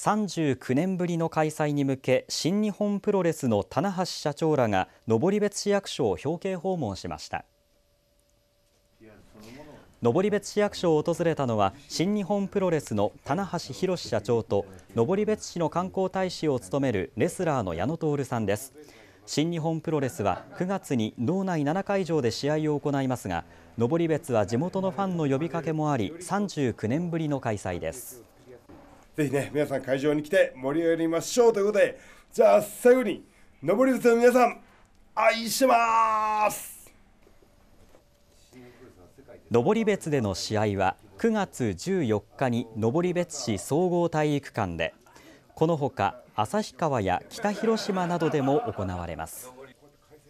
39年ぶりの開催に向け新日本プロレスの棚橋社長らが登別市役所を表敬訪問しました登別市役所を訪れたのは新日本プロレスの棚橋宏社長と登別市の観光大使を務めるレスラーの矢野徹さんです新日本プロレスは9月に道内7会場で試合を行いますが登別は地元のファンの呼びかけもあり39年ぶりの開催ですぜひね、皆さん会場に来て盛り上がりましょうということで、じゃあ最後に、登り仏の皆さん、愛します登別での試合は9月14日に登別市総合体育館でこのほか旭川や北広島などでも行われます。